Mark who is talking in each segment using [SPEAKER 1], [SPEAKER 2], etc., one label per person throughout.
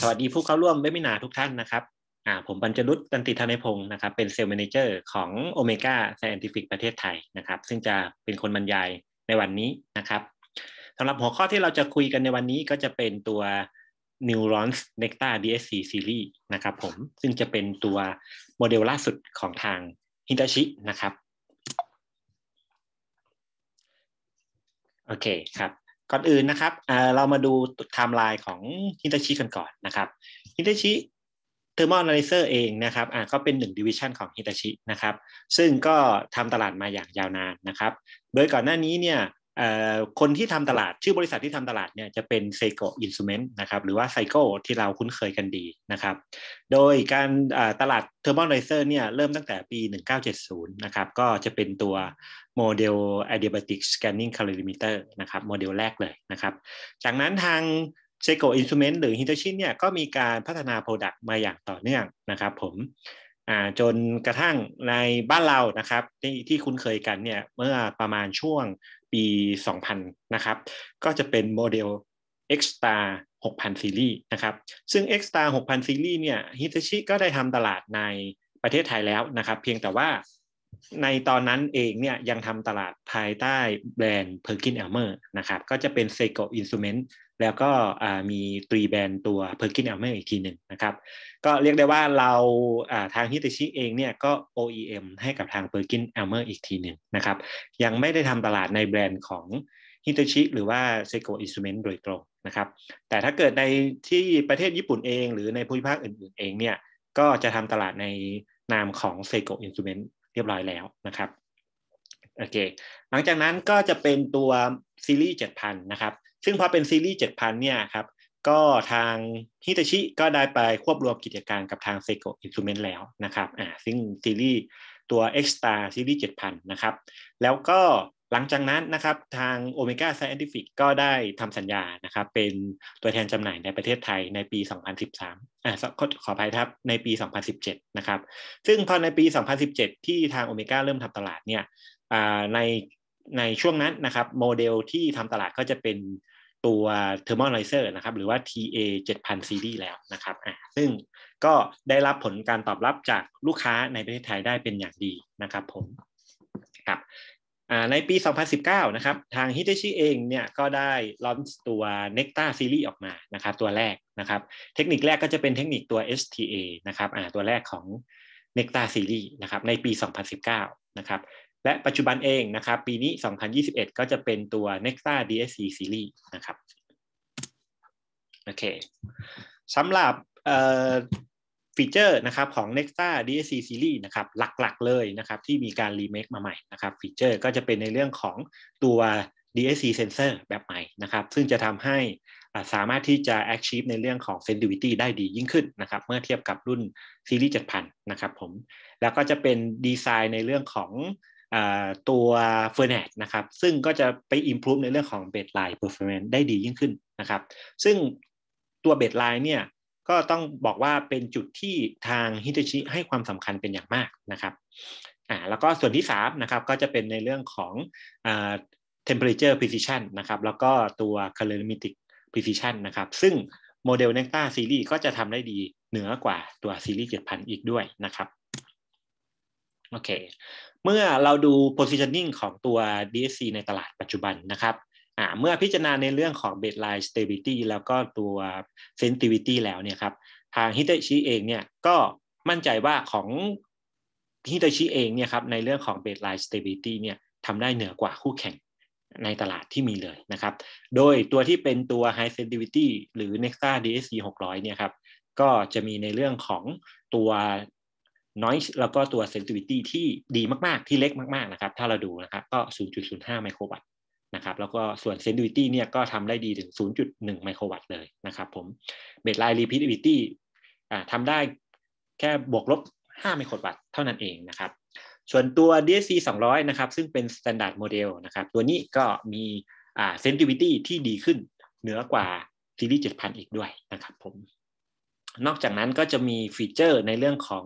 [SPEAKER 1] สวัสดีผู้เข้าร่วมเวบินาทุกท่านนะครับ ผมปัญจุตันติธนพงศ์นะครับ เป็นเซลล์แมเนเจอร์ของเมก้าไซเอนติฟิกประเทศไทยนะครับ ซึ่งจะเป็นคนบรรยายในวันนี้นะครับสำหรับหัวข้อที่เราจะคุยกันในวันนี้ก็จะเป็นตัว Neurons Necta DSC Series นะครับผมซึ่งจะเป็นตัวโมเดลล่าสุดของทางฮิตาชินะครับ โอเคครับก่อนอื่นนะครับ เรามาดูไทม์ไลน์ของฮิตาชิกันก่อนนะครับ ฮิตาชิเทอร์มอนาลิเซอร์เองนะครับ ก็เป็นหนึ่งดิวิชันของฮิตาชินะครับ ซึ่งก็ทำตลาดมาอย่างยาวนานนะครับ โดยก่อนหน้านี้เนี่ยคนที่ทำตลาดชื่อบริษัทที่ทำตลาดเนี่ยจะเป็นไซโกอินสูเมนต์นะครับหรือว่าไซโกที่เราคุ้นเคยกันดีนะครับโดยการตลาดเทอร์มอนไรเซอร์เนี่ยเริ่มตั้งแต่ปี 1970นะครับก็จะเป็นตัวโมเดลอะดิบติกสแกนนิ i งคาลิเมเตอร์นะครับโมเดลแรกเลยนะครับจากนั้นทางเซโกอินสูเมนต์หรือฮิตชินเนี่ยก็มีการพัฒนาโปรดักต์มาอย่างต่อเนื่องนะครับผมจนกระทั่งในบ้านเรานะครับที่ที่คุ้นเคยกันเนี่ยเมื่อประมาณช่วงปี 2000 นะครับ ก็จะเป็นโมเดล X-Star 6,000ซีรีส์นะครับ ซึ่ง X-Star 6,000ซีรีส์เนี่ยฮิตาชิก็ได้ทำตลาดในประเทศไทยแล้ว นะครับ เพียงแต่ว่าในตอนนั้นเอง เนี่ย ยังทำตลาดภายใต้แบรนด์ Perkin Elmer นะครับ ก็จะเป็น Seiko Instrument แล้วก็มีตรีแบรนด์ตัวเพอร์กินแอลเมอีกทีหนึ่งนะครับ ก็เรียกได้ว่าเราทางฮิตชิเองเนี่ยก็ OEM ให้กับทางเพอร์กินแอลเมอีกทีหนึ่งนะครับ ยังไม่ได้ทำตลาดในแบรนด์ของฮิตชิหรือว่าเซโกอิสเมนต์โดยตรงนะครับ แต่ถ้าเกิดในที่ประเทศญี่ปุ่นเอง หรือในภูมิภาคอื่นๆเองเนี่ยก็จะทำตลาดในนามของเซโกอิสเมนต์เรียบร้อยแล้วนะครับโอเค หลังจากนั้นก็จะเป็นตัวซีรีส์7,000นะครับซึ่งพอเป็นซีรีส์เจ็ดพันเนี่ยครับ ก็ทางฮิตาชิก็ได้ไปควบรวมกิจการกับทางเซโกอินสตูเมนต์แล้วนะครับ อ่าซึ่งซีรีส์ตัว X ตาร์ซีรีส์7,000 นะครับ แล้วก็หลังจากนั้นนะครับ ทาง Omega Scientific ก็ได้ทำสัญญานะครับ เป็นตัวแทนจำหน่ายในประเทศไทยในปี 2013 อ่าขอขอภัยครับในปี 2017 นะครับ ซึ่งพอในปี 2017 ที่ทางโอเมก้าเริ่มทำตลาดเนี่ย อ่าในในช่วงนั้นนะครับโมเดลที่ทำตลาดก็จะเป็นตัวเทอร์โม i z เซอร์นะครับ หรือว่า TA 7000 s e r i แล้วนะครับอ่าซึ่งก็ได้รับผลการตอบรับจากลูกค้าในประเทศไทยได้เป็นอย่างดีนะครับผม ครับในปี 2019 นะครับ ทาง Hitachi เองเนี่ยก็ได้ลอนตัว Nectar Series ออกมานะครับตัวแรกนะครับ เทคนิคแรกก็จะเป็นเทคนิคตัว STA นะครับตัวแรกของ Nectar Series นะครับในปี 2019 นะครับและปัจจุบันเองนะครับปีนี้ 2021 ก็จะเป็นตัว Nexa DSC Series นะครับโอเคสำหรับฟีเจอร์นะครับของ Nexa DSC Series นะครับหลักๆเลยนะครับที่มีการรีเมคมาใหม่นะครับฟีเจอร์ก็จะเป็นในเรื่องของตัว DSC Sensor แบบใหม่นะครับซึ่งจะทำให้สามารถที่จะ achieve ในเรื่องของ sensitivity ได้ดียิ่งขึ้นนะครับเมื่อเทียบกับรุ่นซีรีส์7000 นะครับผม แล้วก็จะเป็นดีไซน์ในเรื่องของตัวเฟอร์ n a c นะครับ ซึ่งก็จะไป improve ในเรื่องของเบสไลน์ performance ได้ดียิ่งขึ้นนะครับ ซึ่งตัวเบสไลน์เนี่ยก็ต้องบอกว่าเป็นจุดที่ทางฮิตชิให้ความสำคัญเป็นอย่างมากนะครับอ่าแล้วก็ส่วนที่3นะครับก็จะเป็นในเรื่องของอ่า temperature precision นะครับ แล้วก็ตัว calorimetric precision นะครับ ซึ่งโมเดล Nectar Series ก็จะทำได้ดีเหนือกว่าตัว Series 7000 อีกด้วยนะครับโอเคเมื่อเราดู positioning ของตัว DSC ในตลาดปัจจุบันนะครับเมื่อพิจารณาในเรื่องของ baseline stability แล้วก็ตัว sensitivity แล้วเนี่ยครับทางฮิตช i เองเนี่ยก็มั่นใจว่าของฮิตช i เองเนี่ยครับในเรื่องของ baseline stability เนี่ยทำได้เหนือกว่าคู่แข่งในตลาดที่มีเลยนะครับ โดยตัวที่เป็นตัว high sensitivity หรือ Nexa DSC 600เนี่ยครับก็จะมีในเรื่องของตัวน้อยแล้วก็ตัว sensitivity ที่ดีมากๆ ที่เล็กมาก ๆ นะครับ ถ้าเราดูนะครับ ก็ 0.05ไมโครวัตต์นะครับ แล้วก็ส่วน sensitivity เนี่ยก็ทำได้ดีถึง 0.1ไมโครวัตต์เลยนะครับผม baseline repeatability ทำได้แค่บวกลบ5ไมโครวัตต์เท่านั้นเองนะครับ ส่วนตัว DSC 200นะครับ ซึ่งเป็น standard model นะครับ ตัวนี้ก็มี sensitivity ที่ดีขึ้นเหนือกว่าซีรีส์7000อีกด้วยนะครับผม นอกจากนั้นก็จะมีฟีเจอร์ในเรื่องของ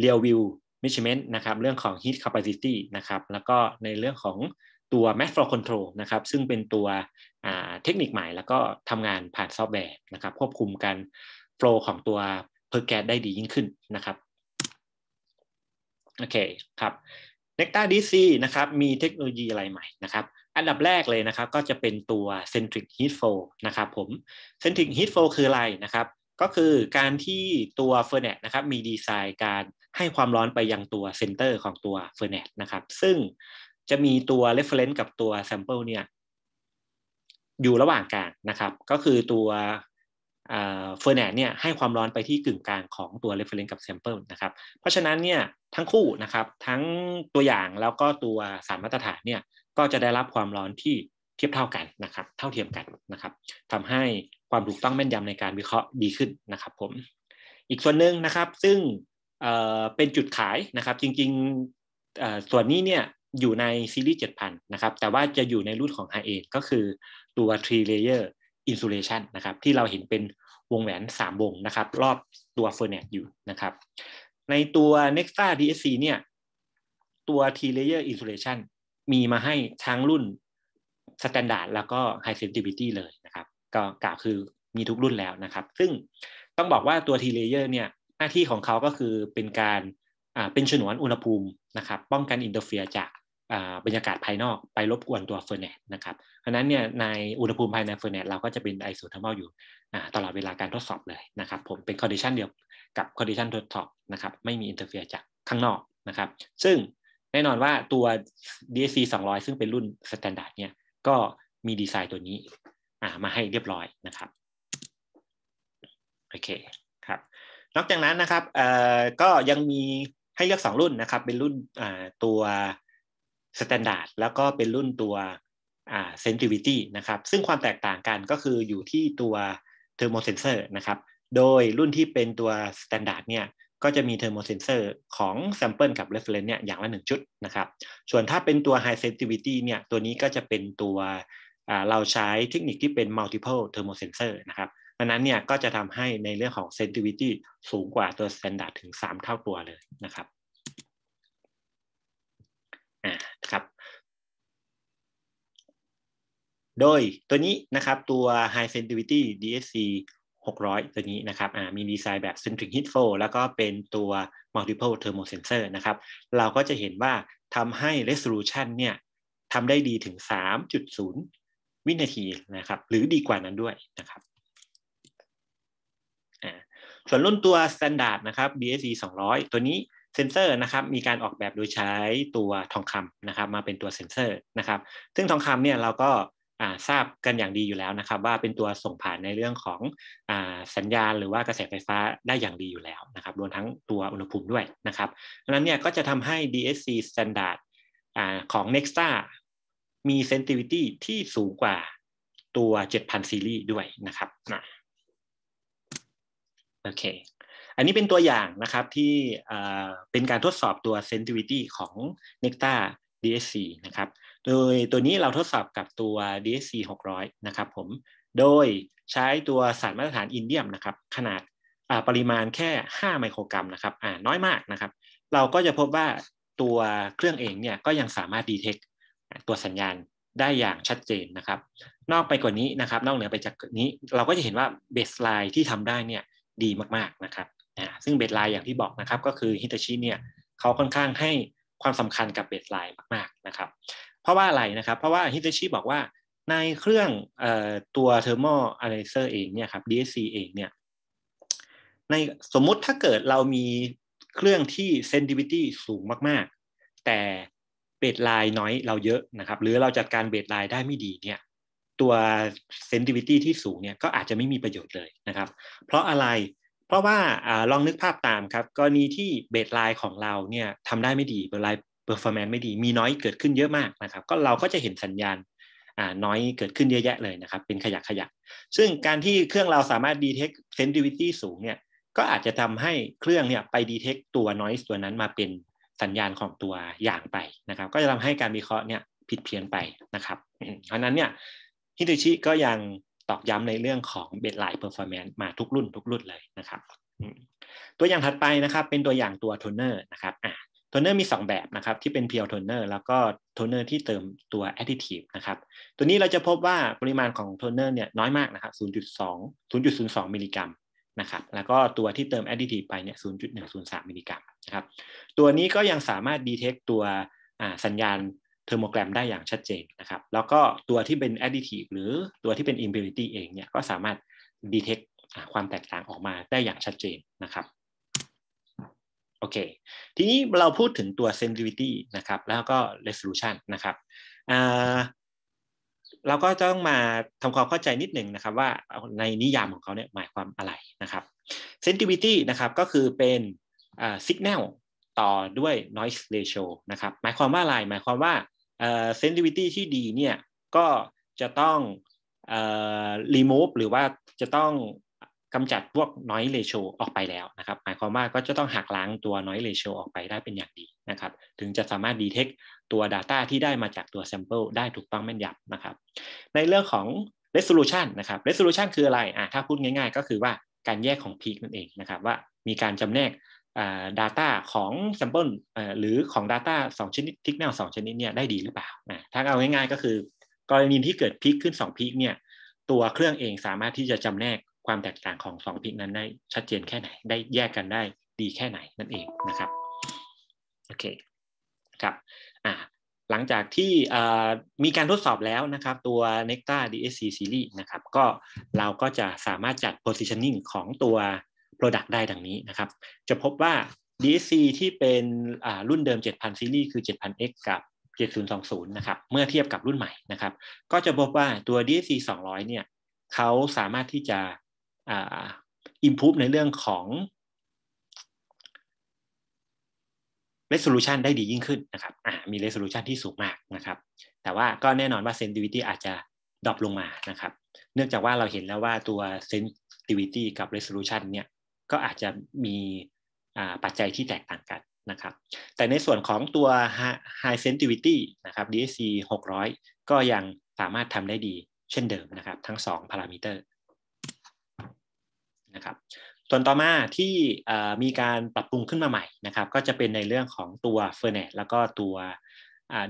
[SPEAKER 1] เรียลวิวมิชเมนต์นะครับเรื่องของ heat capacity นะครับแล้วก็ในเรื่องของตัว mass flow control นะครับซึ่งเป็นตัวเทคนิคใหม่แล้วก็ทำงานผ่านซอฟต์แวร์นะครับ ควบคุมการโฟล w ของตัวเพอร์แก s ได้ดียิ่งขึ้นนะครับโอเคครับ Nectar DC นะครับมีเทคโนโลยีอะไรใหม่นะครับอันดับแรกเลยนะครับก็จะเป็นตัว Centric Heat Flow นะครับผม Centric Heat Flow คืออะไรนะครับ ก็คือการที่ตัวเ f e r n e ตนะครับมีดีไซน์การให้ความร้อนไปยังตัวเซนเตอร์ของตัวเฟอร์เนตนะครับ ซึ่งจะมีตัว reference กับตัว sample เนี่ยอยู่ระหว่างกลางนะครับ ก็คือตัวเฟอร์เนตเนี่ยให้ความร้อนไปที่กึ่งกลางของตัว reference กับ sample นะครับ เพราะฉะนั้นเนี่ยทั้งคู่นะครับทั้งตัวอย่างแล้วก็ตัวสารมาตรฐานเนี่ยก็จะได้รับความร้อนที่เทียบเท่ากันนะครับ เท่าเทียมกันนะครับทำให้ความถูกต้องแม่นยำในการวิเคราะห์ดีขึ้นนะครับ ผมอีกส่วนหนึ่งนะครับ ซึ่งเป็นจุดขายนะครับ จริงๆส่วนนี้เนี่ยอยู่ในซีรีส์7,000 นะครับ แต่ว่าจะอยู่ในรุ่นของ r 8ก็คือตัว t r e e layer insulation นะครับ ที่เราเห็นเป็นวงแหวน 3 วงนะครับ รอบตัวเฟร์นิเจอยู่นะครับ ในตัว Nexa DSC เนี่ย ตัว t r e e layer insulation มีมาให้ทั้งรุ่น standard แล้วก็ high sensitivity เลยนะครับ ก็กล่าวคือมีทุกรุ่นแล้วนะครับ ซึ่งต้องบอกว่าตัว t r e e layer เนี่ยหน้าที่ของเขาก็คือเป็นการเป็นฉนวนอุณหภูมินะครับ ป้องกันอินเตอร์เฟียจากบรรยากาศภายนอกไปรบกวนตัวเฟอร์เนตนะครับเพราะนั้นเนี่ยในอุณหภูมิภายในเฟอร์เนตเราก็จะเป็นไอโซเทอร์มอลอยู่ตลอดเวลาการทดสอบเลยนะครับ ผมเป็นคอนดิชันเดียวกับคอนดิชันทดสอบนะครับ ไม่มีอินเตอร์เฟียจากข้างนอกนะครับ ซึ่งแน่นอนว่าตัว DSC 200 ซึ่งเป็นรุ่นสแตนดาร์ดเนี่ยก็มีดีไซน์ตัวนี้มาให้เรียบร้อยนะครับโอเคนอกจากนั้นนะครับเอ่อก็ยังมีให้เลือกสองรุ่นนะครับ เป็นรุ่นอ่าตัวสแตนดาร์ดแล้วก็เป็นรุ่นตัวอ่าเซนซิวิตี้นะครับ ซึ่งความแตกต่างกันก็คืออยู่ที่ตัวเทอร์โมเซนเซอร์นะครับโดยรุ่นที่เป็นตัวสแตนดาร์ดเนี่ยก็จะมีเทอร์โมเซนเซอร์ของแซมเปิลกับเรฟเลนเนี่ยอย่างละหนึ่งชุดนะครับส่วนถ้าเป็นตัวไฮเซนซิ s ิตี้เนี่ยตัวนี้ก็จะเป็นตัวเราใช้เทคนิคที่เป็นมัลติเพลเทอร์โมเซนเซอร์นะครับอันนั้นเนี่ยก็จะทำให้ในเรื่องของ sensitivity สูงกว่าตัว standard ถึง 3 เท่าตัวเลยนะครับอ่าครับ โดยตัวนี้นะครับตัว high sensitivity DSC 600 ตัวนี้นะครับมีดีไซน์แบบ centric heat flow แล้วก็เป็นตัว multiple thermal sensor นะครับ เราก็จะเห็นว่าทำให้ resolution เนี่ยทำได้ดีถึง 3.0 วินาทีนะครับ หรือดีกว่านั้นด้วยนะครับส่วนรุ่นตัว Standard นะครับ BSE 200 ตัวนี้เซนเซอร์นะครับ มีการออกแบบโดยใช้ตัวทองคำนะครับ มาเป็นตัวเซนเซอร์นะครับ ซึ่งทองคำเนี่ยเราก็ทราบกันอย่างดีอยู่แล้วนะครับ ว่าเป็นตัวส่งผ่านในเรื่องของอสัญญาณหรือว่ากระแสไฟฟ้าได้อย่างดีอยู่แล้วนะครับรวมทั้งตัวอุณหภูมิด้วยนะครับดังนั้นเนี่ยก็จะทำให้ DSC Standard อของ Nexta มี sensitivity ที่สูงกว่าตัว7000ซีรีส์ด้วยนะครับนะโอเค อันนี้เป็นตัวอย่างนะครับ ที่เป็นการทดสอบตัว sensitivity ของ Nectar DSC นะครับ โดยตัวนี้เราทดสอบกับตัว DSC 600 นะครับผม โดยใช้ตัวสารมาตรฐานอินเดียมนะครับ ขนาดปริมาณแค่ 5 ไมโครกรัมนะครับน้อยมากนะครับ เราก็จะพบว่าตัวเครื่องเองเนี่ยก็ยังสามารถดีเทคตัวสัญญาณได้อย่างชัดเจนนะครับ นอกไปกว่านี้นะครับ นอกเหนือไปจากนี้เราก็จะเห็นว่าเบสไลน์ที่ทำได้เนี่ยดีมาก ๆ นะครับ ซึ่งเบสไลน์อย่างที่บอกนะครับ ก็คือฮิตาชิเนี่ยเขาค่อนข้างให้ความสำคัญกับเบสไลน์มาก ๆ นะครับ เพราะว่าอะไรนะครับ เพราะว่าฮิตาชิบอกว่าในเครื่องตัวเทอร์โมอะไนเซอร์เอง เนี่ยครับ DSC เองเนี่ยในสมมุติถ้าเกิดเรามีเครื่องที่เซนซิิวิตี้สูงมาก ๆ แต่เบสไลน์น้อยเราเยอะนะครับ หรือเราจัดการเบสไลน์ได้ไม่ดีเนี่ยตัวเซน s ิวิตี้ที่สูงเนี่ยก็อาจจะไม่มีประโยชน์เลยนะครับ เพราะอะไร เพราะว่าอลองนึกภาพตามครับกรณีที่เบสไลน์ของเราเนี่ยทำได้ไม่ดีเบสไลน์เปอร์ฟอร์แมนซ์ไม่ดีมีน้อยเกิดขึ้นเยอะมากนะครับ ก็เราก็จะเห็นสัญญาณน้อยเกิดขึ้นเยอะแยะเลยนะครับ เป็นขยะขยะซึ่งการที่เครื่องเราสามารถดีเทคเซนซิทิตี้สูงเนี่ยก็อาจจะทำให้เครื่องเนี่ยไปดีเทคตัวน้อยตัวนั้นมาเป็นสัญญาณของตัวอย่างไปนะครับ ก็จะทำให้การวิเคราะห์เนี่ยผิดเพี้ยนไปนะครับเพราะนั้นเนี่ยฮิโตชิก็ยังตอกย้ำในเรื่องของเบสไลน์เพอร์ฟอร์แมนซ์มาทุกรุ่นทุกรุ่นเลยนะครับ ตัวอย่างถัดไปนะครับเป็นตัวอย่างตัวโทนเนอร์นะครับโทนเนอร์มี2 แบบนะครับ ที่เป็นเพียวโทนเนอร์แล้วก็โทนเนอร์ที่เติมตัวแอดดิทีฟนะครับตัวนี้เราจะพบว่าปริมาณของโทนเนอร์เนี่ยน้อยมากนะครับ 0.2 0.02มิลลิกรัมนะครับแล้วก็ตัวที่เติมแอดดิทีฟไปเนี่ย 0.103มิลลิกรัมนะครับตัวนี้ก็ยังสามารถดีเทคตัวสัญญาณเทอร์โมแกรมได้อย่างชัดเจนนะครับแล้วก็ตัวที่เป็นแอดดิทีฟหรือตัวที่เป็นอิมเพลิตี้เองเนี่ย ก็สามารถดีเทคความแตกต่างออกมาได้อย่างชัดเจนนะครับ โอเค ทีนี้เราพูดถึงตัวเซนซิวิตี้นะครับ แล้วก็เรสโซลูชันนะครับเราก็ต้องมาทำความเข้าใจนิดหนึ่งนะครับ ว่าในนิยามของเขาเนี่ยหมายความอะไรนะครับเซนซิวิตี้นะครับก็คือเป็นสัญญาณต่อด้วย noise ratio นะครับหมายความว่าอะไรหมายความว่าเซนซิวิตี้ที่ดีเนี่ยก็จะต้องรีมูฟหรือว่าจะต้องกำจัดพวกน้อยเลโชออกไปแล้วนะครับหมายความว่าก็จะต้องหักล้างตัวน้อยเลโชออกไปได้เป็นอย่างดีนะครับถึงจะสามารถดีเทคตัว Data ที่ได้มาจากตัว Sample ได้ถูกต้องแม่นยำนะครับ ในเรื่องของ Resolution นะครับ Resolution คืออะไรอ่ะถ้าพูดง่ายๆ ก็คือว่าการแยกของ Peak นั่นเองนะครับว่ามีการจำแนก Data ของ Sample หรือของ Data 2 ชนิดทิกแนว2ชนิดเนี่ยได้ดีหรือเปล่าถ้าเอาง่ายๆก็คือ กรณีที่เกิดพิกขึ้น 2พิกเนี่ยตัวเครื่องเองสามารถที่จะจำแนกความแตกต่างของ 2พิกนั้นได้ชัดเจนแค่ไหนได้แยกกันได้ดีแค่ไหนนั่นเองนะครับ โอเคครับอ่าหลังจากที่มีการทดสอบแล้วนะครับตัว Nectar DSC Series นะครับก็เราก็จะสามารถจัด positioning ของตัว Product ได้ดังนี้นะครับ จะพบว่า DSC ที่เป็นรุ่นเดิม 7000ซีรีส์คือ 7000X กับ 7020 นะครับ เมื่อเทียบกับรุ่นใหม่นะครับ ก็จะพบว่าตัว DSC 200 เนี่ยเขาสามารถที่จะอิ r พ v e ในเรื่องของ resolution ได้ดียิ่งขึ้นนะครับ มี resolution ที่สูงมากนะครับ แต่ว่าก็แน่นอนว่า sensitivity อาจจะดรอปลงมานะครับ เนื่องจากว่าเราเห็นแล้วว่าตัว sensitivity กับ resolution เนี่ยก็อาจจะมีปัจจัยที่แตกต่างกันนะครับแต่ในส่วนของตัว high sensitivity นะครับ DSC 600 ก็ยังสามารถทำได้ดีเช่นเดิมนะครับทั้ง 2 พารามิเตอร์นะครับส่วนต่อมาที่มีการปรับปรุงขึ้นมาใหม่นะครับก็จะเป็นในเรื่องของตัวเฟอร์เนตแล้วก็ตัว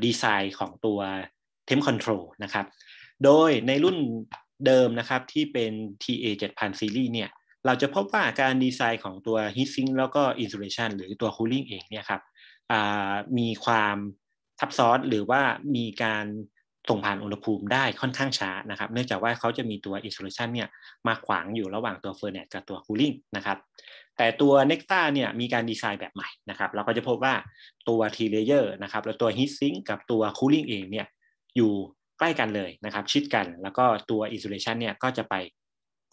[SPEAKER 1] ดีไซน์ของตัวเทมคอนโทรลนะครับโดยในรุ่นเดิมนะครับที่เป็น TA 7000 Series เนี่ยเราจะพบว่าการดีไซน์ของตัว heat sink แล้วก็ insulation หรือตัว cooling เองเนี่ยครับมีความทับซ้อนหรือว่ามีการส่งผ่านอุณหภูมิได้ค่อนข้างช้านะครับเนื่องจากว่าเขาจะมีตัว insulation เนี่ยมาขวางอยู่ระหว่างตัว furnace กับตัว cooling นะครับแต่ตัว Nexta เนี่ยมีการดีไซน์แบบใหม่นะครับเราก็จะพบว่าตัว T layer นะครับแล้วตัว heat sink กับตัว cooling เองเนี่ยอยู่ใกล้กันเลยนะครับชิดกันแล้วก็ ตัว insulation เนี่ยก็จะไป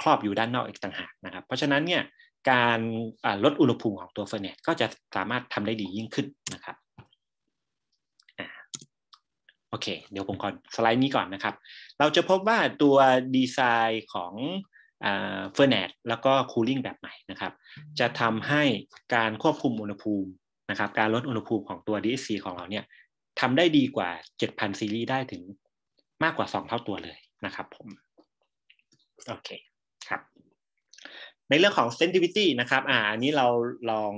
[SPEAKER 1] ครอบอยู่ด้านนอกอีกต่างหากนะครับ เพราะฉะนั้นเนี่ยการลดอุณหภูมิของตัวเฟอร์เนตก็จะสามารถทำได้ดียิ่งขึ้นนะครับโอเค เดี๋ยวผมขอสไลด์นี้ก่อนนะครับ เราจะพบว่าตัวดีไซน์ของเฟอร์เนตแล้วก็คูลิ่งแบบใหม่นะครับ จะทำให้การควบคุมอุณหภูมินะครับ การลดอุณหภูมิของตัว DSC ของเราเนี่ยทำได้ดีกว่า 7,000 ซีรีส์ได้ถึงมากกว่า 2 เท่าตัวเลยนะครับผมโอเคครับในเรื่องของ sensitivity นะครับอ่าอันนี้เราลอง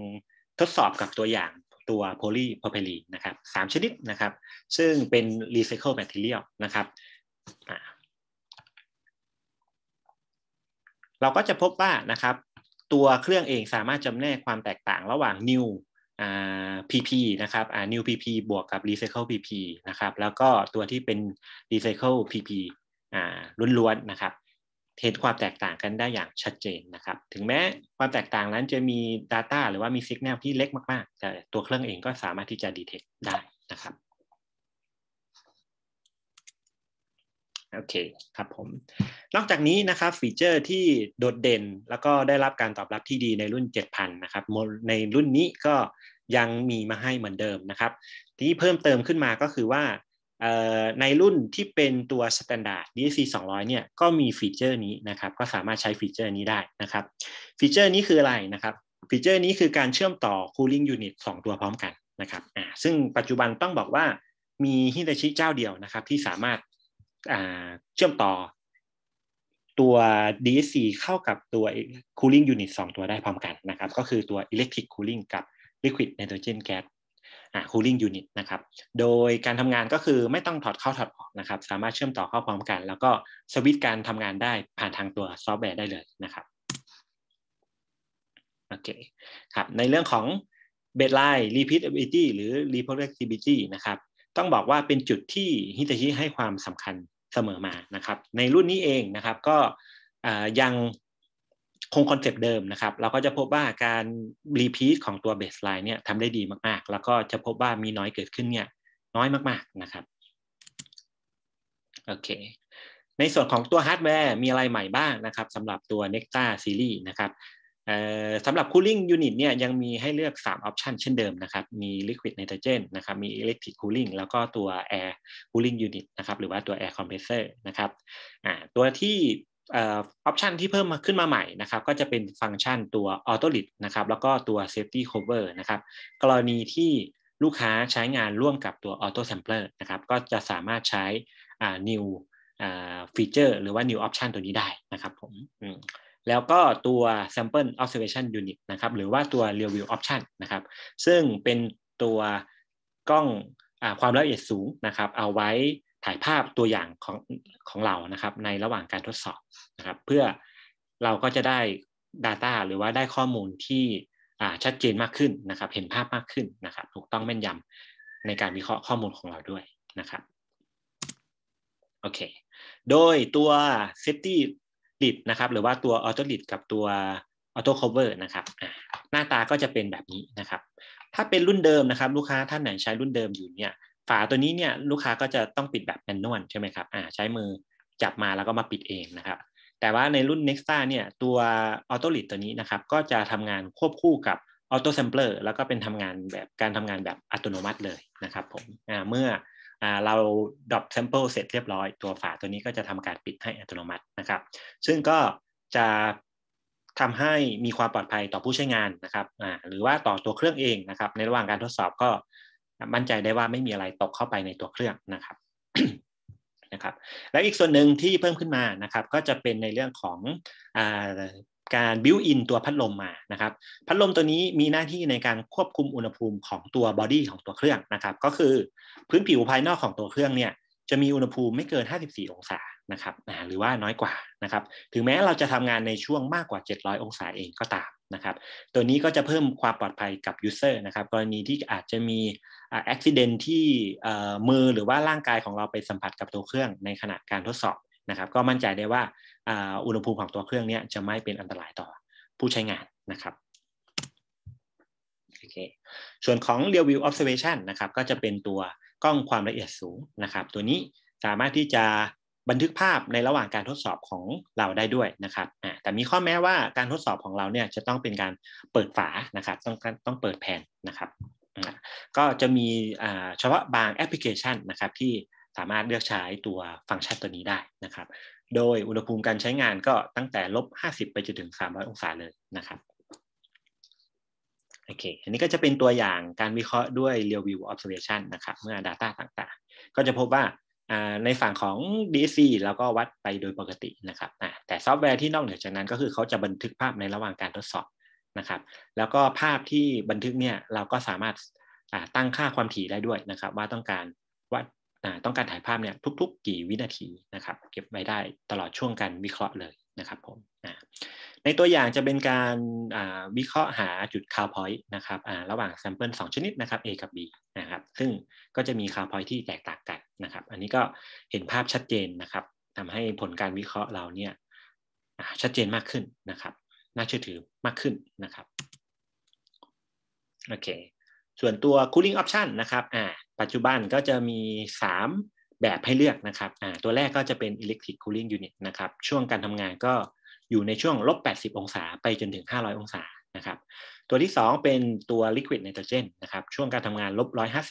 [SPEAKER 1] ทดสอบกับตัวอย่างตัวโพลีโพรพีลีนนะครับสามชนิดนะครับ ซึ่งเป็นรีไซเคิลแมทเทียลนะครับเราก็จะพบว่านะครับ ตัวเครื่องเองสามารถจำแนกความแตกต่างระหว่าง new PP นะครับ new PP บวกกับ recycle PP นะครับ แล้วก็ตัวที่เป็น recycle PP ล้วนๆนะครับเห็นความแตกต่างกันได้อย่างชัดเจนนะครับ ถึงแม้ความแตกต่างนั้นจะมี Data หรือว่ามีสัญญาณที่เล็กมากๆ แต่ตัวเครื่องเองก็สามารถที่จะดีเทคได้นะครับ โอเคครับผม นอกจากนี้นะครับฟีเจอร์ที่โดดเด่น แล้วก็ได้รับการตอบรับที่ดีในรุ่น 7000 นะครับ ในรุ่นนี้ก็ยังมีมาให้เหมือนเดิมนะครับ ที่เพิ่มเติมขึ้นมาก็คือว่าในรุ่นที่เป็นตัวมาตรฐาน d DSC 200เนี่ยก็มีฟีเจอร์นี้นะครับก็สามารถใช้ฟีเจอร์นี้ได้นะครับฟีเจอร์นี้คืออะไรนะครับ ฟีเจอร์นี้คือการเชื่อมต่อคูลิ่งยูนิต2ตัวพร้อมกันนะครับอ่าซึ่งปัจจุบันต้องบอกว่ามีฮิตาชิเจ้าเดียวนะครับที่สามารถอ่าเชื่อมต่อตัว DSC เข้ากับตัวคูลิ่งยูนิต2ตัวได้พร้อมกันนะครับก็คือตัวอิเล็กทริกคูลิ่งกับิควิดไนโตรเจนแก๊ส cooling unit นะครับ โดยการทำงานก็คือไม่ต้องถอดเข้าถอดออกนะครับ สามารถเชื่อมต่อเข้าพร้อมกัน แล้วก็สวิตช์การทำงานได้ผ่านทางตัวซอฟต์แวร์ได้เลยนะครับโอเคครับ ในเรื่องของเบดไลน์ repeatability หรือ reproducibility นะครับ ต้องบอกว่าเป็นจุดที่ฮิตาชิให้ความสำคัญเสมอมานะครับ ในรุ่นนี้เองนะครับก็ยังคงคอนเซปต์เดิมนะครับ เราก็จะพบว่าการรีพีทของตัวเบสไลน์เนี่ยทำได้ดีมากๆ แล้วก็จะพบว่ามีน้อยเกิดขึ้นเนี่ยน้อยมากๆนะครับโอเค ในส่วนของตัวฮาร์ดแวร์มีอะไรใหม่บ้างนะครับสำหรับตัว n e x t a Series นะครับสำหรับ Cooling Unit เนี่ย ยังมีให้เลือก3 Option เช่นเดิมนะครับ มี Liquid Nitrogen นะครับ มี Electric Cooling แล้วก็ตัว Air Cooling Unit นะครับหรือว่าตัว Air Compressor นะครับตัวที่ออปชันที่เพิ่มมาขึ้นมาใหม่นะครับก็จะเป็นฟังก์ชันตัวออโต้ลิดนะครับแล้วก็ตัวเซฟตี้โคเวอร์นะครับกรณีที่ลูกค้าใช้งานร่วมกับตัวอ Auto s a m ล l ร์นะครับก็จะสามารถใช้ new ฟีเจอร์หรือว่า new option ตัวนี้ได้นะครับผมแล้วก็ตัว sample observation unit นะครับหรือว่าตัว real view option นะครับซึ่งเป็นตัวกล้องอความละเอียดสูงนะครับเอาไว้ถ่ายภาพตัวอย่างของของเรานะครับในระหว่างการทดสอบนะครับ เพื่อเราก็จะได้ Data หรือว่าได้ข้อมูลที่ชัดเจนมากขึ้นนะครับเห็นภาพมากขึ้นนะครับ ถูกต้องแม่นยำในการวิเคราะห์ข้อมูลของเราด้วยนะครับโอเคโดยตัว safety lead นะครับหรือว่าตัว auto lead กับตัว auto cover นะครับหน้าตาก็จะเป็นแบบนี้นะครับ ถ้าเป็นรุ่นเดิมนะครับ ลูกค้าท่านไหนใช้รุ่นเดิมอยู่เนี่ยฝาตัวนี้เนี่ยลูกค้าก็จะต้องปิดแบบแมนนวลใช่ไหมครับอ่าใช้มือจับมาแล้วก็มาปิดเองนะครับ แต่ว่าในรุ่น Nexta เนี่ยตัว Auto l i d ตัวนี้นะครับก็จะทำงานควบคู่กับ Auto Sampler แล้วก็เป็นทำงานแบบการทำงานแบบอัตโนมัติเลยนะครับผมเมื่อเราดรอป Sample เสร็จเรียบร้อยตัวฝาตัวนี้ก็จะทำการปิดให้อัตโนมัตินะครับซึ่งก็จะทำให้มีความปลอดภัยต่อผู้ใช้งานนะครับหรือว่าต่อตัวเครื่องเองนะครับในระหว่างการทดสอบก็มั่นใจได้ว่าไม่มีอะไรตกเข้าไปในตัวเครื่องนะครับนะครับและอีกส่วนหนึ่งที่เพิ่มขึ้นมานะครับก็จะเป็นในเรื่องของอการบิวอินตัวพัดลมมานะครับพัดลมตัวนี้มีหน้าที่ในการควบคุมอุณหภูมิของตัวบอดี้ของตัวเครื่องนะครับ ก็คือพื้นผิวภายนอกของตัวเครื่องเนี่ยจะมีอุณหภูมิไม่เกิน 54 องศานะครับหรือว่าน้อยกว่านะครับถึงแม้เราจะทำงานในช่วงมากกว่า 700 องศาเองก็ตามนะครับ ตัวนี้ก็จะเพิ่มความปลอดภัยกับยูเซอร์นะครับกรณีที่อาจจะมีอุบิเหตุที่มือหรือว่าร่างกายของเราไปสัมผัสกับตัวเครื่องในขณะการทดสอบนะครับ ก็มั่นใจได้ว่าอุณหภูมิของตัวเครื่องนี้จะไม่เป็นอันตรายต่อผู้ใช้งานนะครับโอเคส่วนของ real view observation นะครับก็จะเป็นตัวกล้องความละเอียดสูงนะครับ ตัวนี้สามารถที่จะบันทึกภาพในระหว่างการทดสอบของเราได้ด้วยนะครับแต่มีข้อแม้ว่าการทดสอบของเราเนี่ยจะต้องเป็นการเปิดฝานะครับต้องต้องเปิดแผ่นนะครับก็จะมีเฉพาะบางแอปพลิเคชันนะครับที่สามารถเลือกใช้ตัวฟังก์ชัน ตัวนี้ได้นะครับ โดยอุณหภูมิการใช้งานก็ตั้งแต่ลบ 50ไปจนถึง 300 องศาเลยนะครับโอเคอันนี้ก็จะเป็นตัวอย่างการวิเคราะห์ด้วย real view observation นะครับเมื่อ data ต่างๆก็จะพบว่าในฝั่งของ DC เราก็วัดไปโดยปกตินะครับแต่ซอฟต์แวร์ที่นอกเหนือจากนั้นก็คือเขาจะบันทึกภาพในระหว่างการทดสอบนะครับแล้วก็ภาพที่บันทึกเนี่ยเราก็สามารถตั้งค่าความถี่ได้ด้วยนะครับ ว่าต้องการว่าต้องการถ่ายภาพเนี่ยทุกๆกี่วินาทีนะครับ เก็บไว้ได้ตลอดช่วงการวิเคราะห์เลยนะครับผมในตัวอย่างจะเป็นการวิเคราะห์หาจุดคาวพอยต์นะครับระหว่างแซมเปิล2ชนิดนะครับ A กับ B นะครับ ซึ่งก็จะมีคาวพอยต์ที่แตกต่างกันนะครับ อันนี้ก็เห็นภาพชัดเจนนะครับทำให้ผลการวิเคราะห์เราเนี่ยชัดเจนมากขึ้นนะครับน่าเชื่อถือมากขึ้นนะครับโอเคส่วนตัว cooling option นะครับอ่าปัจจุบันก็จะมี 3 แบบให้เลือกนะครับอ่าตัวแรกก็จะเป็น electric cooling unit นะครับช่วงการทำงานก็อยู่ในช่วงลบ 80 องศาไปจนถึง 500 องศานะครับ ตัวที่ 2 เป็นตัว liquid nitrogen นะครับช่วงการทำงานล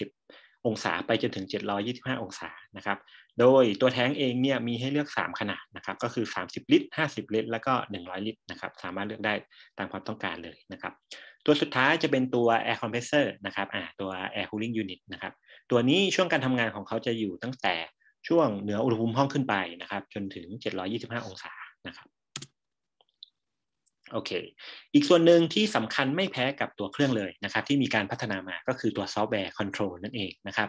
[SPEAKER 1] บ150องศาไปจนถึง 725 องศานะครับโดยตัวแท้งเองเนี่ยมีให้เลือก 3 ขนาดนะครับ ก็คือ 30 ลิตร 50 ลิตรแล้วก็ 100 ลิตรนะครับ สามารถเลือกได้ตามความต้องการเลยนะครับ ตัวสุดท้ายจะเป็นตัว air compressor นะครับอ่าตัว air cooling unit นะครับ ตัวนี้ช่วงการทำงานของเขาจะอยู่ตั้งแต่ช่วงเหนืออุณหภูมิห้องขึ้นไปนะครับ จนถึง 725 องศานะครับโอเคอีกส่วนหนึ่งที่สำคัญไม่แพ้กับตัวเครื่องเลยนะครับที่มีการพัฒนามาก็คือตัวซอฟต์แวร์คอนโทรลนั่นเองนะครับ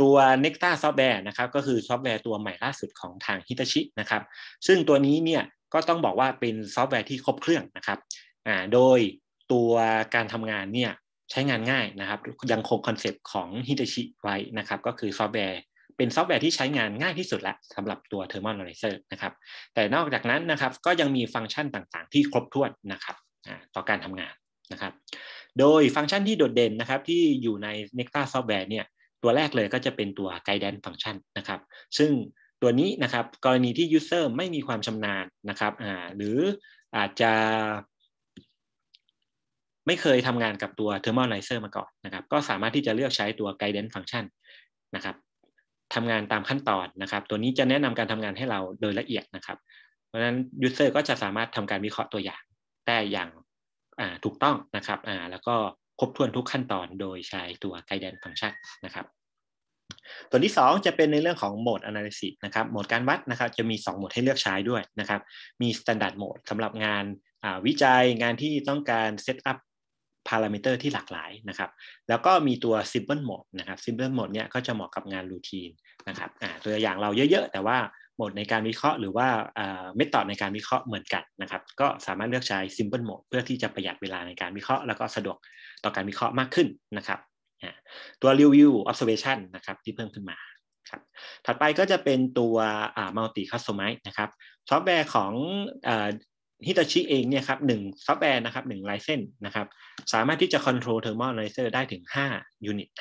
[SPEAKER 1] ตัว Nectar ซอฟต์แวร์นะครับก็คือซอฟต์แวร์ตัวใหม่ล่าสุดของทาง h i t a ชินะครับ ซึ่งตัวนี้เนี่ยก็ต้องบอกว่าเป็นซอฟต์แวร์ที่ครบเครื่องนะครับอ่าโดยตัวการทำงานเนี่ยใช้งานง่ายนะครับ ยังคงคอนเซปต์ของ h i t a ชิไว้นะครับก็คือซอฟต์แวร์เป็นซอฟต์แวร์ที่ใช้งานง่ายที่สุดละสำหรับตัว Thermal Analyzer นะครับ แต่นอกจากนั้นนะครับ ก็ยังมีฟังก์ชันต่างๆ ที่ครบถ้วนนะครับต่อการทำงานนะครับ โดยฟังก์ชันที่โดดเด่นนะครับที่อยู่ใน Nectar Software เนี่ยตัวแรกเลยก็จะเป็นตัว Guidance Function นะครับซึ่งตัวนี้นะครับกรณีที่ User ไม่มีความชำนาญนะครับหรืออาจจะไม่เคยทำงานกับตัว Thermal Analyzer มาก่อนนะครับ ก็สามารถที่จะเลือกใช้ตัว Guidance Function นะครับทำงานตามขั้นตอนนะครับตัวนี้จะแนะนำการทำงานให้เราโดยละเอียดนะครับ เพราะฉะนั้นยูเซอร์ก็จะสามารถทำการวิเคราะห์ตัวอย่างได้อย่างถูกต้องนะครับแล้วก็ครบถ้วนทุกขั้นตอนโดยใช้ตัวไกด์แดนฟังชันนะครับตัวที่ 2 จะเป็นในเรื่องของโหมดอนาลิซิสนะครับโหมดการวัดนะครับจะมี2โหมดให้เลือกใช้ด้วยนะครับมีสแตนดาร์ดโหมดสำหรับงานวิจัยงานที่ต้องการเซตอัพพารามิเตอร์ที่หลากหลายนะครับ แล้วก็มีตัว simple mode นะครับ simple mode เนี่ยก็จะเหมาะกับงานรูทีนนะครับตัวอย่างเราเยอะๆ แต่ว่าโหมดในการวิเคราะห์หรือว่าเมธอดในการวิเคราะห์เหมือนกันนะครับ ก็สามารถเลือกใช้ simple mode เพื่อที่จะประหยัดเวลาในการวิเคราะห์แล้วก็สะดวกต่อการวิเคราะห์มากขึ้นนะครับ ตัว review observation นะครับที่เพิ่มขึ้นมา ครับ ถัดไปก็จะเป็นตัว multi customize นะครับซอฟต์แวร์ของฮิตาชิเองเนี่ยครับหนึ่งซอฟต์แวร์นะครับหนึ่งไลเซนนะครับสามารถที่จะคอนโทรลเทอร์มอลไลเซอร์ได้ถึง5ต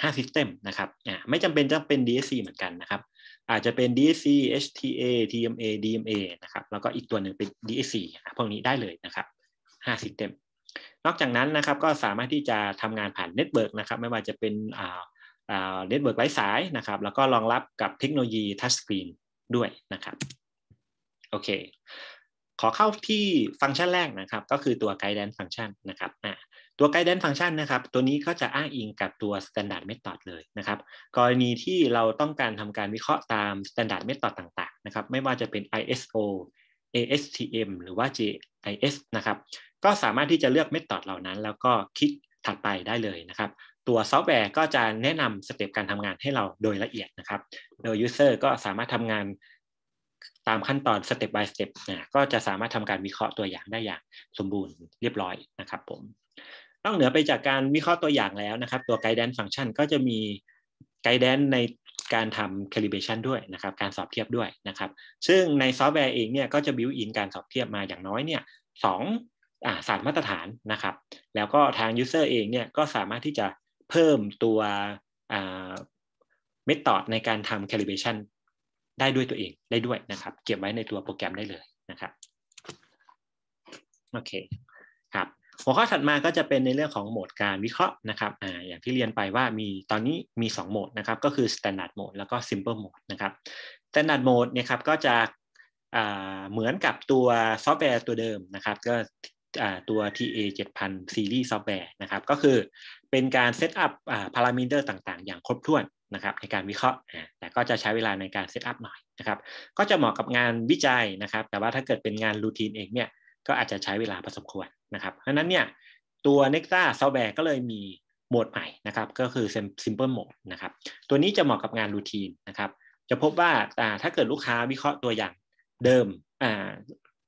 [SPEAKER 1] ห้า5ิสเต็มนะครับอ่าไม่จำเป็นต้องเป็น DSC เหมือนกันนะครับ อาจจะเป็น DSC HTA TMA DMA นะครับ แล้วก็อีกตัวหนึ่งเป็น DSC พวกนี้ได้เลยนะครับ5ิสเต็มนอกจากนั้นนะครับก็สามารถที่จะทำงานผ่านเน็ตเวิร์กนะครับ ไม่ว่าจะเป็นอ่าอ่าเน็ตเวิร์กไร้สายนะครับ แล้วก็รองรับกับเทคโนโลยีทัชสกรีนด้วยนะครับโอเคขอเข้าที่ฟังก์ชันแรกนะครับ ก็คือตัว guidance function นะครับตัว guidance function นะครับ ตัวนี้ก็จะอ้างอิงกับตัว standard method เลยนะครับ กรณีที่เราต้องการทำการวิเคราะห์ตาม standard method ต่าง ๆ นะครับ ไม่ว่าจะเป็น ISO ASTM หรือว่า JIS นะครับก็สามารถที่จะเลือก method เหล่านั้น แล้วก็คลิกถัดไปได้เลยนะครับ ตัวซอฟต์แวร์ก็จะแนะนำสเต็ปการทำงานให้เราโดยละเอียดนะครับโดย user ก็สามารถทำงานตามขั้นตอนสเต็ป by สเต็ปนะก็จะสามารถทำการวิเคราะห์ตัวอย่างได้อย่างสมบูรณ์เรียบร้อยนะครับผมนอกเหนือไปจากการวิเคราะห์ตัวอย่างแล้วนะครับตัว guidance function ก็จะมี guidance ในการทำ calibration ด้วยนะครับการสอบเทียบด้วยนะครับ ซึ่งในซอฟต์แวร์เองเนี่ยก็จะ build in การสอบเทียบมาอย่างน้อยเนี่ยสองสารมาตรฐานนะครับ แล้วก็ทาง user เองเนี่ยก็สามารถที่จะเพิ่มตัวเมธอดในการทำ calibration ได้ด้วยตัวเองได้ด้วยนะครับ เก็บไว้ในตัวโปรแกรมได้เลยนะครับ โอเคครับ หัวข้อถัดมาก็จะเป็นในเรื่องของโหมดการวิเคราะห์นะครับออย่างที่เรียนไปว่ามีตอนนี้มี2โหมดนะครับ ก็คือ standard mode แล้วก็ simple mode นะครับ standard mode เนี่ยครับก็จะเหมือนกับตัวซอฟต์แวร์ตัวเดิมนะครับ ก็ตัว TA 7000 Series ซอฟต์แวร์นะครับก็คือเป็นการเซตอัพพารามิเตอร์ต่าง ๆ อย่างครบถ้วนนะครับในการวิเคราะห์แต่ก็จะใช้เวลาในการเซตอัพหน่อยนะครับ ก็จะเหมาะกับงานวิจัยนะครับ แต่ว่าถ้าเกิดเป็นงานรูทีนเองเนี่ย ก็อาจจะใช้เวลาพอสมควรนะครับเพราะนั้นเนี่ย ตัว Nexa Software ก็เลยมีโหมดใหม่นะครับ ก็คือ Simple Mode นะครับ ตัวนี้จะเหมาะกับงานรูทีนนะครับ จะพบว่าถ้าเกิดลูกค้าวิเคราะห์ตัวอย่างเดิม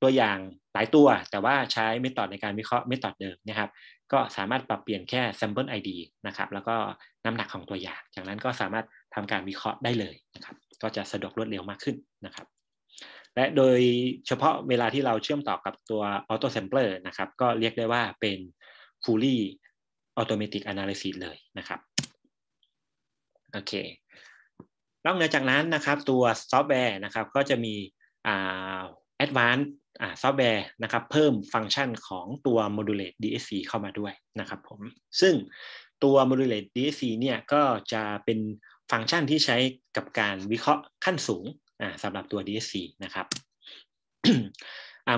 [SPEAKER 1] ตัวอย่างหลายตัวแต่ว่าใช้เมธอดในการวิเคราะห์เมธอดเดิมนะครับก็สามารถปรับเปลี่ยนแค่ sample ID นะครับ แล้วก็น้ำหนักของตัวอย่างจากนั้นก็สามารถทำการวิเคราะห์ได้เลยนะครับก็จะสะดวกรวดเร็วมากขึ้นนะครับ และโดยเฉพาะเวลาที่เราเชื่อมต่อกับตัว auto sampler นะครับก็เรียกได้ว่าเป็น fully automatic analysis เลยนะครับโอเคนอกเหนือจากนั้นนะครับตัวซอฟต์แวร์นะครับก็จะมี advanced ซอฟต์แวร์นะครับเพิ่มฟังก์ชันของตัว Modulate DSC เข้ามาด้วยนะครับผมซึ่งตัว Modulate DSC เนี่ยก็จะเป็นฟังก์ชันที่ใช้กับการวิเคราะห์ขั้นสูงสำหรับตัว DSC นะครับ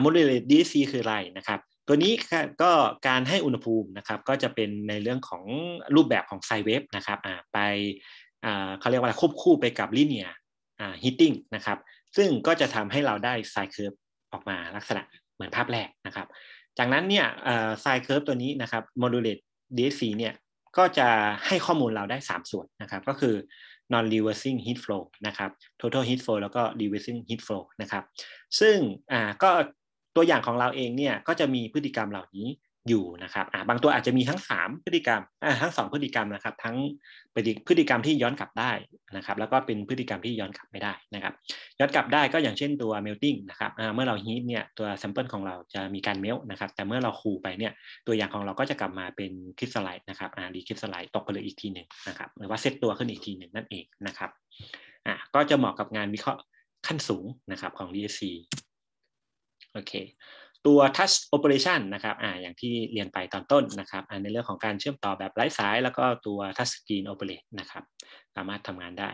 [SPEAKER 1] Modulate DSC คืออะไรนะครับ ตัวนี้ก็การให้อุณหภูมินะครับก็จะเป็นในเรื่องของรูปแบบของไซเวฟนะครับไปเขาเรียกว่าควบคู่ไปกับลิเนียฮีตติ้งนะครับซึ่งก็จะทำให้เราได้ไซเคิร์ฟออกมาลักษณะเหมือนภาพแรกนะครับ จากนั้นเนี่ยไซเคิร์ฟตัวนี้นะครับโมดูลเลตดี d ซีเนี่ยก็จะให้ข้อมูลเราได้ 3 ส่วนนะครับก็คือ non reversing heat flow นะครับ total heat flow แล้วก็ reversing heat flow นะครับซึ่งก็ตัวอย่างของเราเองเนี่ยก็จะมีพฤติกรรมเหล่านี้อยู่นะครับบางตัวอาจจะมีทั้ง 3 พฤติกรรมทั้ง 2 พฤติกรรมนะครับ ทั้งพฤติกรรมที่ย้อนกลับได้นะครับแล้วก็เป็นพฤติกรรมที่ย้อนกลับไม่ได้นะครับย้อนกลับได้ก็อย่างเช่นตัว melting นะครับเมื่อเรา heat เนี่ยตัว sample ของเราจะมีการ melt นะครับแต่เมื่อเราคูไปเนี่ยตัวอย่างของเราก็จะกลับมาเป็นคริสตัลไลท์นะครับรีคริสตัลไลท์ตกไปเลยอีกทีหนึ่งนะครับหรือว่าเซตตัวขึ้นอีกทีหนึ่งนั่นเองนะครับก็จะเหมาะกับงานวิเคราะห์ขั้นสูงนะครับของ DSC โอเคตัว touch operation นะครับ อ่า อย่างที่เรียนไปตอนต้นนะครับ ในเรื่องของการเชื่อมต่อแบบไร้สาย แล้วก็ตัว touch screen operate นะครับ สามารถทำงานได้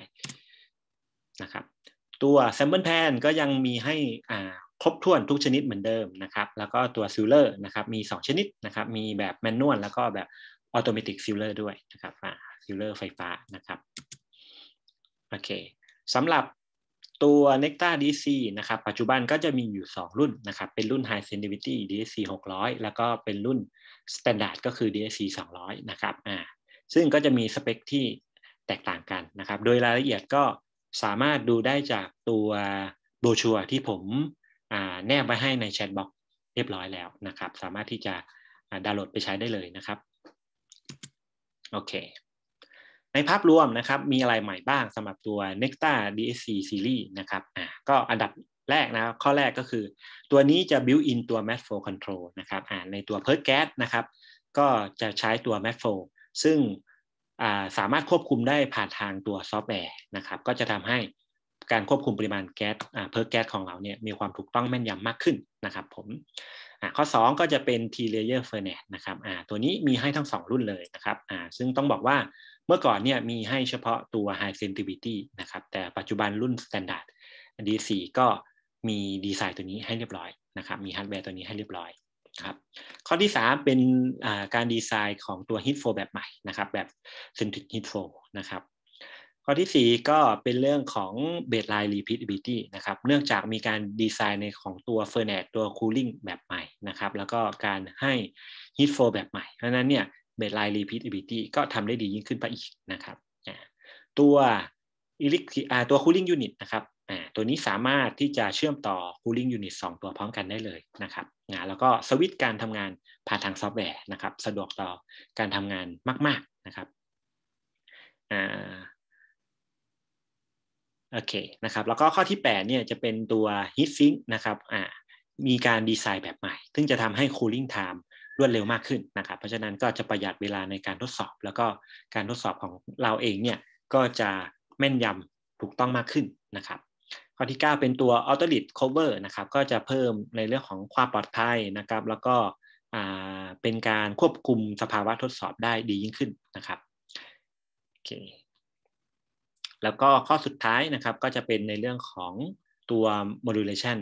[SPEAKER 1] นะครับ ตัว sample p a n ก็ยังมีให้อ่าครบถ้วนทุกชนิดเหมือนเดิมนะครับ แล้วก็ตัวซ e ลเลอร์นะครับ มี 2 ชนิดนะครับ มีแบบแมนนวลแล้วก็แบบอ u โ o m a ติ c ซ e ลเลอร์ด้วยนะครับซิลเลอร์ไฟฟ้านะครับ โอเคสำหรับตัว Nectar DC นะครับ ปัจจุบันก็จะมีอยู่ 2 รุ่นนะครับ เป็นรุ่น High Sensitivity DSC 600 แล้วก็เป็นรุ่น Standard ก็คือ DSC 200นะครับอ่าซึ่งก็จะมีสเปคที่แตกต่างกันนะครับ โดยรายละเอียดก็สามารถดูได้จากตัวโบชัวที่ผมอ่าแนบไว้ให้ในแชทบ็อกเรียบร้อยแล้วนะครับสามารถที่จะดาวน์โหลดไปใช้ได้เลยนะครับโอเคในภาพรวมนะครับมีอะไรใหม่บ้างสำหรับตัว Necta DSC Series นะครับอ่าก็อันดับแรกนะข้อแรกก็คือตัวนี้จะ built in ตัว m a t flow control นะครับอ่าในตัว p e r t gas นะครับก็จะใช้ตัว m a t flow ซึ่งอ่าสามารถควบคุมได้ผ่านทางตัวซอฟต์แวร์นะครับก็จะทำให้การควบคุมปริมาณแก๊สเพิร์กแก๊สของเราเนี่ยมีความถูกต้องแม่นยำมากขึ้นนะครับผมข้อ 2 ก็จะเป็น T-layer furnace นะครับตัวนี้มีให้ทั้ง 2 รุ่นเลยนะครับซึ่งต้องบอกว่าเมื่อก่อนเนี่ยมีให้เฉพาะตัว high sensitivity นะครับแต่ปัจจุบันรุ่น standard D4 ก็มีดีไซน์ตัวนี้ให้เรียบร้อยนะครับมีฮาร์ดแวร์ตัวนี้ให้เรียบร้อยครับข้อที่ 3 เป็นการดีไซน์ของตัว h i t f o แบบใหม่นะครับแบบ s e n t r i c h i t f o นะครับข้อที่ 4 ก็เป็นเรื่องของ baseline repeatability นะครับเนื่องจากมีการดีไซน์ในของตัว f u r n a e ตัว cooling แบบใหม่นะครับแล้วก็การให้ h i t f o แบบใหม่เพราะนั้นเนี่ยเบสไลน์รีพ p e อิบิตี้ก็ทำได้ดียิ่งขึ้นไปอีกนะครับตัวอิลิกตัวคูลิ่งยูนิตนะครับตัวนี้สามารถที่จะเชื่อมต่อคูลิ่งยูนิตสตัวพร้อมกันได้เลยนะครับแล้วก็สวิตช์การทำงานผ่านทางซอฟต์แวร์นะครับสะดวกต่อการทำงานมากๆนะครับโอเคนะครับแล้วก็ข้อที่8เนี่ยจะเป็นตัวฮิตซิงนะครับมีการดีไซน์แบบใหม่ ซึ่งจะทำให้คูลิ่งไทม์รวดเร็วมากขึ้นนะครับเพราะฉะนั้นก็จะประหยัดเวลาในการทดสอบ แล้วก็การทดสอบของเราเองเนี่ยก็จะแม่นยำถูกต้องมากขึ้นนะครับข้อที่ 9 เป็นตัว auto l e โค cover นะครับก็จะเพิ่มในเรื่องของความปลอดภัยนะครับแล้วก็เป็นการควบคุมสภาวะทดสอบได้ดียิ่งขึ้นนะครับโอเคแล้วก็ข้อสุดท้ายนะครับก็จะเป็นในเรื่องของตัว modulation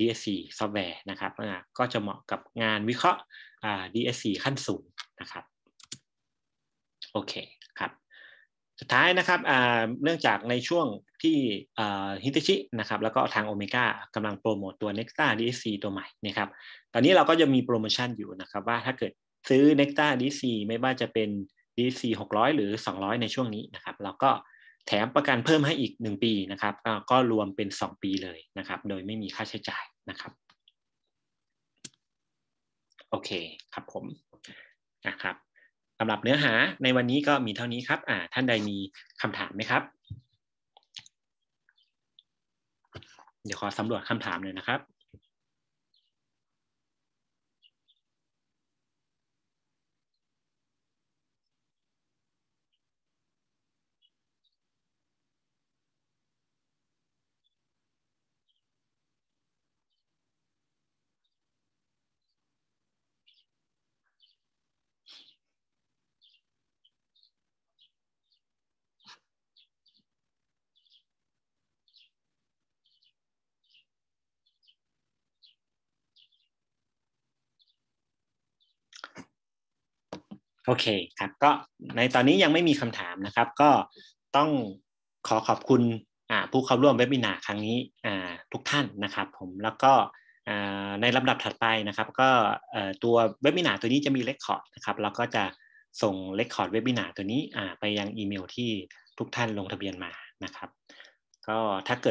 [SPEAKER 1] DSC ซอฟต์แวร์นะครับก็จะเหมาะกับงานวิเคราะห์ DSC ขั้นสูงนะครับโอเคครับสุดท้ายนะครับเนื่องจากในช่วงที่ฮิตชินะครับแล้วก็ทางโอเมก้ากำลังโปรโมตตัว Nexta DSC ตัวใหม่นะครับตอนนี้เราก็จะมีโปรโมชั่นอยู่นะครับว่าถ้าเกิดซื้อ Nexta DSC ไม่ว่าจะเป็น DSC 600 หรือ 200 ในช่วงนี้นะครับเราก็แถมประกันเพิ่มให้อีก 1 ปีนะครับ ก็รวมเป็น 2 ปีเลยนะครับ โดยไม่มีค่าใช้จ่ายนะครับโอเคครับผมนะครับสำหรับเนื้อหาในวันนี้ก็มีเท่านี้ครับอ่าท่านใดมีคำถามไหมครับ เดี๋ยวขอสำรวจคำถามเลยนะครับโอเคครับก็ในตอนนี้ยังไม่มีคำถามนะครับก็ต้องขอขอบคุณผู้เข้าร่วมเว็บินาครั้งนี้ทุกท่านนะครับผมแล้วก็ในลำดับถัดไปนะครับก็ตัวเว็บินาตัวนี้จะมีเลคคอร์ดนะครับแล้วก็จะส่งเลคคอร์ดเว็บินาตัวนี้ไปยังอีเมลที่ทุกท่านลงทะเบียนมานะครับก็ถ้าเกิด